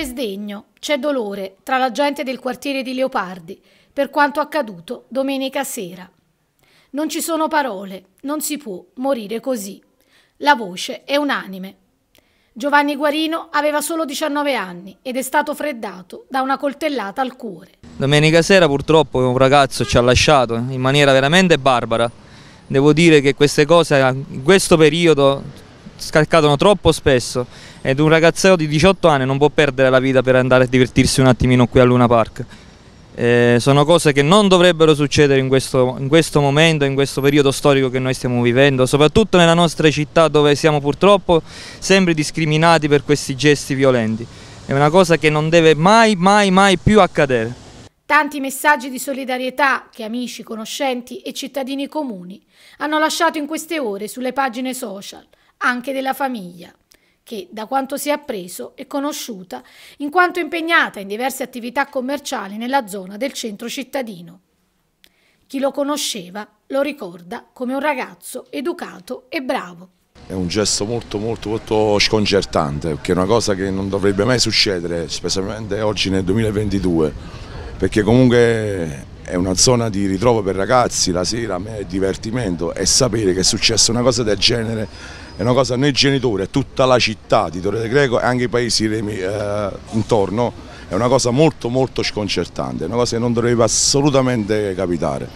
C'è sdegno, c'è dolore tra la gente del quartiere di Leopardi per quanto accaduto domenica sera. Non ci sono parole, non si può morire così. La voce è unanime. Giovanni Guarino aveva solo 19 anni ed è stato freddato da una coltellata al cuore. Domenica sera purtroppo un ragazzo ci ha lasciato in maniera veramente barbara. Devo dire che queste cose in questo periodo scaccatano troppo spesso ed un ragazzeo di 18 anni non può perdere la vita per andare a divertirsi un attimino qui a Luna Park. Eh, sono cose che non dovrebbero succedere in questo, in questo momento, in questo periodo storico che noi stiamo vivendo, soprattutto nella nostra città dove siamo purtroppo sempre discriminati per questi gesti violenti. È una cosa che non deve mai, mai, mai più accadere. Tanti messaggi di solidarietà che amici, conoscenti e cittadini comuni hanno lasciato in queste ore sulle pagine social, anche della famiglia che, da quanto si è appreso, è conosciuta in quanto impegnata in diverse attività commerciali nella zona del centro cittadino. Chi lo conosceva lo ricorda come un ragazzo educato e bravo. È un gesto molto molto molto sconcertante, perché è una cosa che non dovrebbe mai succedere, specialmente oggi nel 2022, perché comunque è una zona di ritrovo per ragazzi, la sera a me è divertimento e sapere che è successa una cosa del genere è una cosa a noi genitori, a tutta la città di Torre del Greco e anche i paesi eh, intorno, è una cosa molto molto sconcertante, è una cosa che non dovrebbe assolutamente capitare.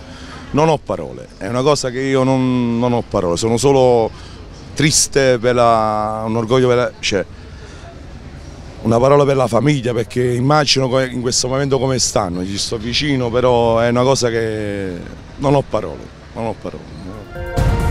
Non ho parole, è una cosa che io non, non ho parole, sono solo triste per la, un orgoglio per la... Cioè, una parola per la famiglia perché immagino in questo momento come stanno, ci sto vicino però è una cosa che non ho parole, non ho parole.